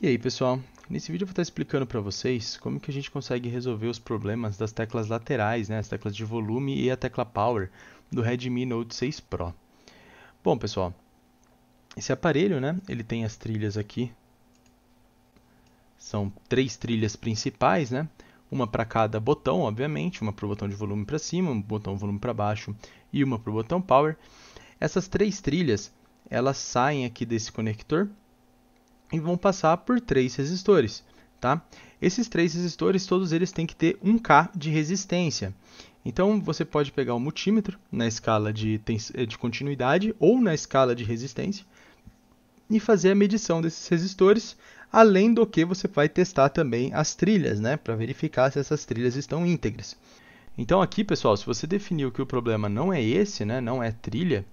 E aí pessoal, nesse vídeo eu vou estar explicando para vocês como que a gente consegue resolver os problemas das teclas laterais, né, as teclas de volume e a tecla Power do Redmi Note 6 Pro. Bom pessoal, esse aparelho, né, ele tem as trilhas aqui, são três trilhas principais, né, uma para cada botão, obviamente, uma para o botão de volume para cima, um botão volume para baixo e uma para o botão Power. Essas três trilhas, elas saem aqui desse conector e vão passar por três resistores, tá? Esses três resistores, todos eles têm que ter 1K de resistência. Então você pode pegar o multímetro na escala de, eh, de continuidade ou na escala de resistência e fazer a medição desses resistores, além do que você vai testar também as trilhas, né, para verificar se essas trilhas estão íntegras. Então aqui, pessoal, se você definiu que o problema não é esse, né, não é trilha,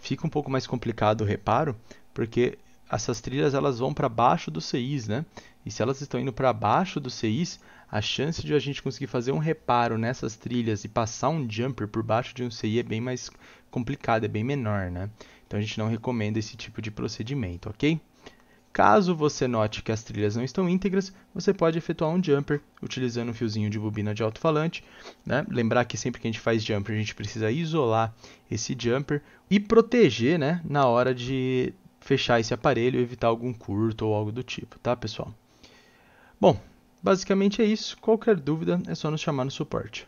fica um pouco mais complicado o reparo, porque essas trilhas elas vão para baixo dos CIs, né? E se elas estão indo para baixo dos CIs, a chance de a gente conseguir fazer um reparo nessas trilhas e passar um jumper por baixo de um CI é bem mais complicada, é bem menor, né? Então a gente não recomenda esse tipo de procedimento, ok? Caso você note que as trilhas não estão íntegras, você pode efetuar um jumper utilizando um fiozinho de bobina de alto-falante. Né? Lembrar que sempre que a gente faz jumper, a gente precisa isolar esse jumper e proteger né, na hora de fechar esse aparelho e evitar algum curto ou algo do tipo, tá, pessoal? Bom, basicamente é isso. Qualquer dúvida é só nos chamar no suporte.